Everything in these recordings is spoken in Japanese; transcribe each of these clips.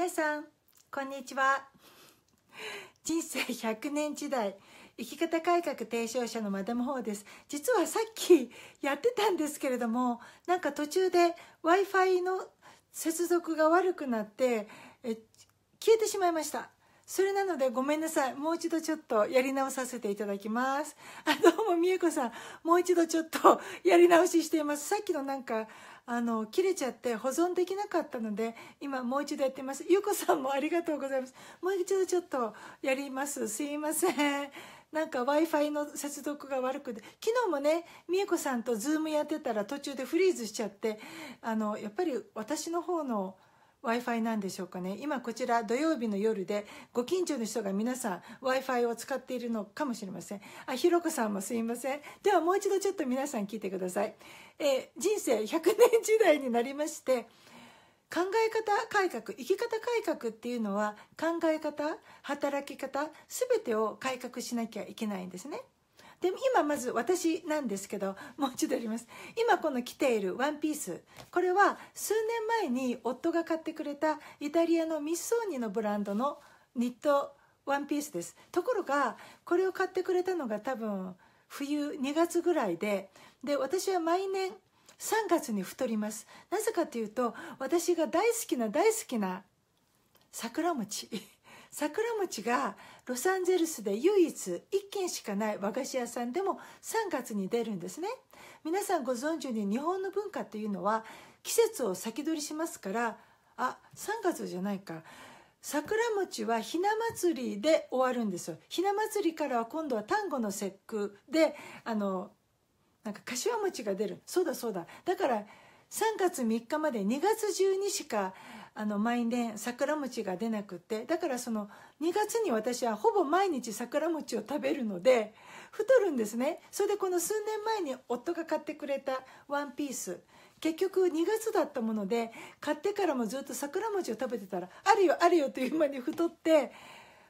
皆さんこんにちは人生100年時代生き方改革提唱者のマダム・ホーです実はさっきやってたんですけれどもなんか途中で w i f i の接続が悪くなってえ消えてしまいましたそれなのでごめんなさい。もう一度ちょっとやり直させていただきます。あ、どうも、みえこさん。もう一度ちょっとやり直ししています。さっきのなんか、あの、切れちゃって保存できなかったので、今もう一度やってます。ゆうこさんもありがとうございます。もう一度ちょっとやります。すいません。なんか Wi-Fi の接続が悪くて、昨日もね、みえこさんとズームやってたら途中でフリーズしちゃって、あの、やっぱり私の方の、Wi-Fi なんでしょうかね。今こちら土曜日の夜でご近所の人が皆さん Wi-Fi を使っているのかもしれません。あ、ひろこさんもすいません。ではもう一度ちょっと皆さん聞いてください。えー、人生100年時代になりまして、考え方改革、生き方改革っていうのは考え方、働き方、すべてを改革しなきゃいけないんですね。で今まず私なんですけどもう一度やります今この着ているワンピースこれは数年前に夫が買ってくれたイタリアのミッソーニのブランドのニットワンピースですところがこれを買ってくれたのが多分冬2月ぐらいでで私は毎年3月に太りますなぜかというと私が大好きな大好きな桜餅桜餅がロサンゼルスで唯一1軒しかない和菓子屋さんでも3月に出るんですね皆さんご存知に日本の文化っていうのは季節を先取りしますからあ3月じゃないか桜餅はひな祭りで終わるんですよひな祭りからは今度は端午の節句であのなんか柏餅が出るそうだそうだだから3月3日まで2月中にしかあの毎年桜餅が出なくってだからその2月に私はほぼ毎日桜餅を食べるので太るんですねそれでこの数年前に夫が買ってくれたワンピース結局2月だったもので買ってからもずっと桜餅を食べてたらあるよあるよという間に太って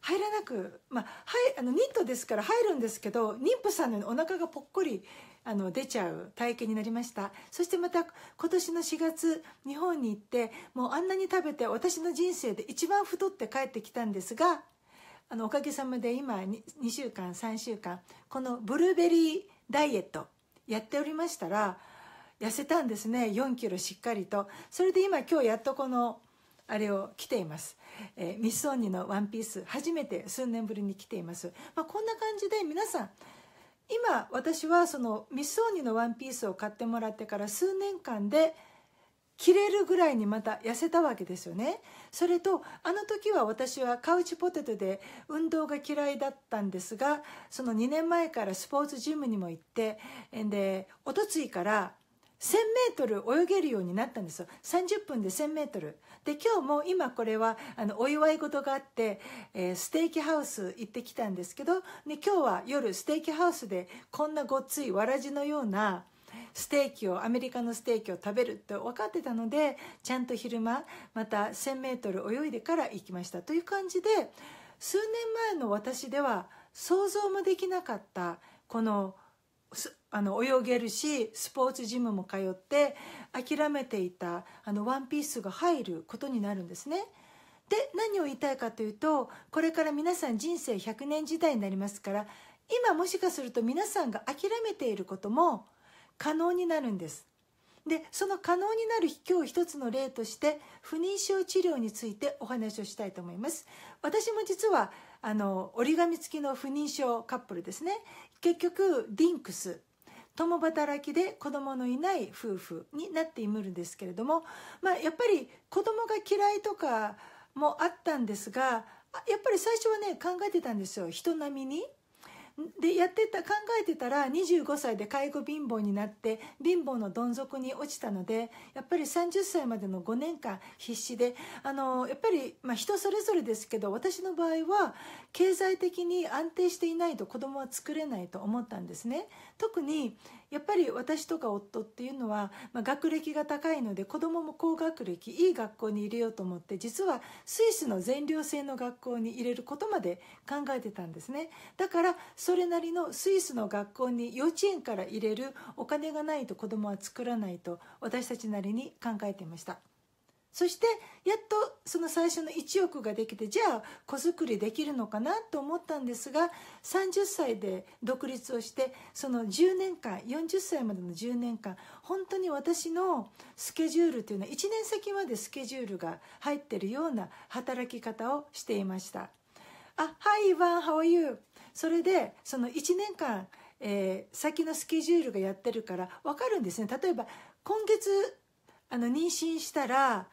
入らなく、まあ、はい、あのニットですから入るんですけど妊婦さんのようにお腹がぽっこりあの出ちゃう体験になりましたそしてまた今年の4月日本に行ってもうあんなに食べて私の人生で一番太って帰ってきたんですがあのおかげさまで今 2, 2週間3週間このブルーベリーダイエットやっておりましたら痩せたんですね4キロしっかりとそれで今今日やっとこのあれを着ています、えー、ミスオンニのワンピース初めて数年ぶりに着ています、まあ、こんな感じで皆さん今私はそのミスオニのワンピースを買ってもらってから数年間で着れるぐらいにまた痩せたわけですよねそれとあの時は私はカウチポテトで運動が嫌いだったんですがその2年前からスポーツジムにも行ってでおとついから 1,000m 泳げるようになったんですよ30分で 1,000m で今日も今これはあのお祝い事があって、えー、ステーキハウス行ってきたんですけど、ね、今日は夜ステーキハウスでこんなごっついわらじのようなステーキをアメリカのステーキを食べるって分かってたのでちゃんと昼間また 1,000m 泳いでから行きましたという感じで数年前の私では想像もできなかったこのあの泳げるしスポーツジムも通って諦めていたあのワンピースが入ることになるんですね。で何を言いたいかというとこれから皆さん人生100年時代になりますから今もしかすると皆さんが諦めていることも可能になるんです。でその可能になる今日一つの例として不妊症治療についてお話をしたいと思います私も実はあの折り紙付きの不妊症カップルですね結局リンクス共働きで子供のいない夫婦になっていむるんですけれども、まあ、やっぱり子供が嫌いとかもあったんですがやっぱり最初はね考えてたんですよ人並みにでやってた考えてたら25歳で介護貧乏になって貧乏のどん底に落ちたのでやっぱり30歳までの5年間必死であのやっぱり、まあ、人それぞれですけど私の場合は経済的に安定していないと子供は作れないと思ったんですね。特にやっぱり私とか夫っていうのは、まあ、学歴が高いので子供も高学歴いい学校に入れようと思って実はスイスの全寮制の学校に入れることまで考えてたんですねだからそれなりのスイスの学校に幼稚園から入れるお金がないと子供は作らないと私たちなりに考えていました。そしてやっとその最初の1億ができてじゃあ子作りできるのかなと思ったんですが30歳で独立をしてその10年間40歳までの10年間本当に私のスケジュールというのは1年先までスケジュールが入ってるような働き方をしていました。あ、はい、イバン、how are you? それでその1年間、えー、先のスケジュールがやってるから分かるんですね。例えば今月あの妊娠したら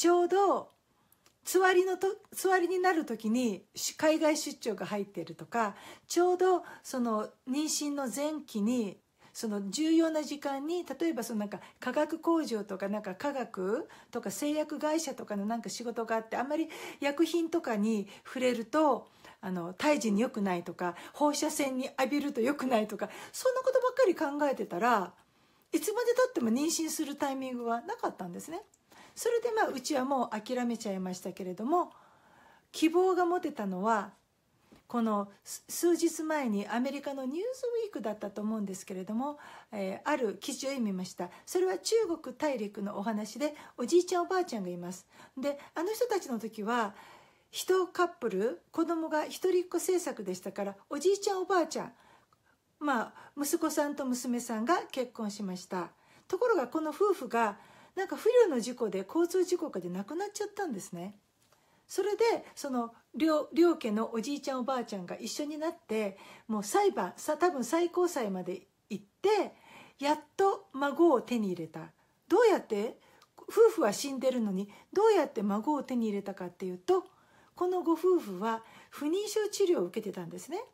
ちょうどつわりのとつわりになる時に海外出張が入ってるとかちょうどその妊娠の前期にその重要な時間に例えばそのなんか化学工場とかなんか化学とか製薬会社とかのなんか仕事があってあんまり薬品とかに触れるとあの胎児に良くないとか放射線に浴びると良くないとかそんなことばっかり考えてたらいつまでたっても妊娠するタイミングはなかったんですね。それでまあうちはもう諦めちゃいましたけれども希望が持てたのはこの数日前にアメリカの「ニューズウィーク」だったと思うんですけれども、えー、ある記事を読みましたそれは中国大陸のお話でおじいちゃんおばあちゃんがいますであの人たちの時は人カップル子供が一人っ子政策でしたからおじいちゃんおばあちゃんまあ息子さんと娘さんが結婚しましたところがこの夫婦がなんか不慮の事故で交通事故かで亡くなっちゃったんですねそれでその両両家のおじいちゃんおばあちゃんが一緒になってもう裁判さ多分最高裁まで行ってやっと孫を手に入れたどうやって夫婦は死んでるのにどうやって孫を手に入れたかっていうとこのご夫婦は不妊症治療を受けてたんですね。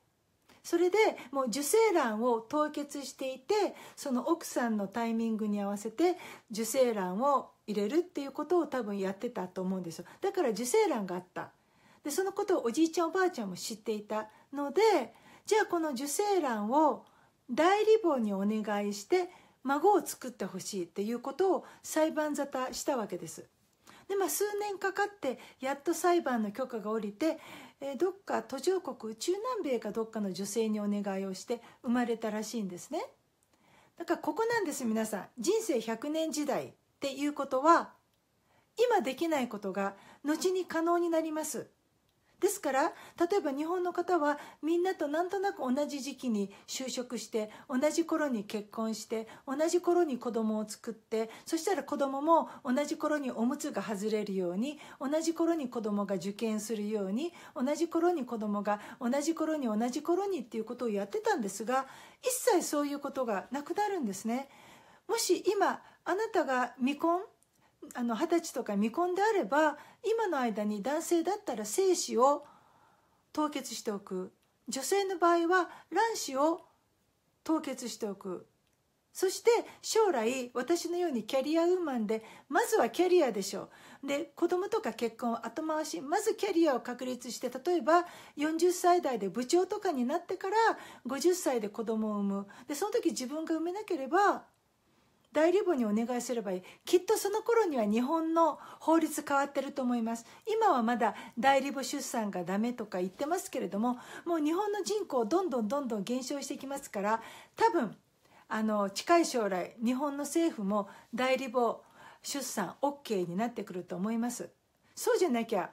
それでもう受精卵を凍結していてその奥さんのタイミングに合わせて受精卵を入れるっていうことを多分やってたと思うんですよだから受精卵があったでそのことをおじいちゃんおばあちゃんも知っていたのでじゃあこの受精卵を代理母にお願いして孫を作ってほしいっていうことを裁判沙汰したわけですで、まあ、数年かかってやっと裁判の許可が下りてえー、どっか途上国中南米かどっかの女性にお願いをして生まれたらしいんですねだからここなんです皆さん人生100年時代っていうことは今できないことが後に可能になりますですから例えば日本の方はみんなとなんとなく同じ時期に就職して同じ頃に結婚して同じ頃に子供を作ってそしたら子供も同じ頃におむつが外れるように同じ頃に子供が受験するように同じ頃に子供が同じ頃に同じ頃にっていうことをやってたんですが一切そういうことがなくなるんですね。もし今あなたが未婚あの20歳とか未婚であれば今の間に男性だったら精子を凍結しておく女性の場合は卵子を凍結しておくそして将来私のようにキャリアウーマンでまずはキャリアでしょうで子供とか結婚後回しまずキャリアを確立して例えば40歳代で部長とかになってから50歳で子供を産むでその時自分が産めなければ大リボにお願いすればいいきっとその頃には日本の法律変わってると思います今はまだ大リボ出産がダメとか言ってますけれどももう日本の人口どんどんどんどん減少していきますから多分あの近い将来日本の政府も代理母出産 OK になってくると思いますそうじゃなきゃ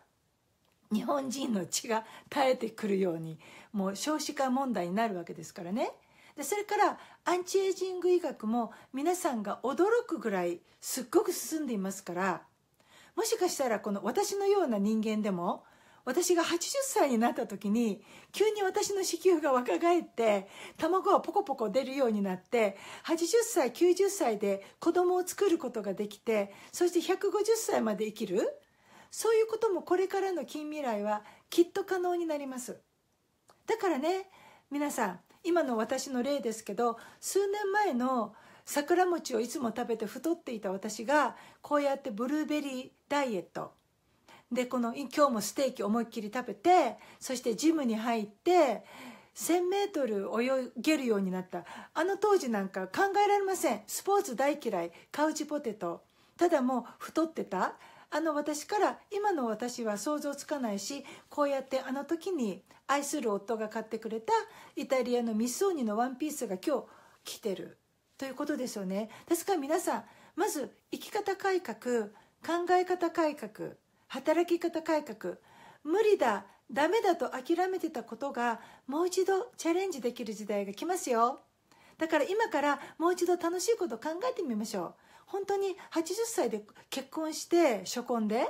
日本人の血が耐えてくるようにもう少子化問題になるわけですからねでそれからアンチエイジング医学も皆さんが驚くぐらいすっごく進んでいますからもしかしたらこの私のような人間でも私が80歳になった時に急に私の子宮が若返って卵がポコポコ出るようになって80歳90歳で子供を作ることができてそして150歳まで生きるそういうこともこれからの近未来はきっと可能になりますだからね皆さん今の私の例ですけど数年前の桜餅をいつも食べて太っていた私がこうやってブルーベリーダイエットでこの今日もステーキ思いっきり食べてそしてジムに入って 1000m 泳げるようになったあの当時なんか考えられませんスポーツ大嫌いカウチポテトただもう太ってたあの私から今の私は想像つかないしこうやってあの時に愛する夫が買ってくれたイタリアのミスオーニのワンピースが今日来てるということですよねですから皆さんまず生き方改革考え方改革働き方改革無理だダメだと諦めてたことがもう一度チャレンジできる時代が来ますよだから今からもう一度楽しいこと考えてみましょう本当に80歳で結婚して初婚で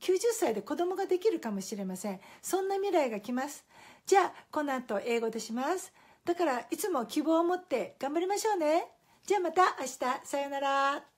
90歳で子供ができるかもしれませんそんな未来が来ますじゃあこの後英語でしますだからいつも希望を持って頑張りましょうねじゃあまた明日さよなら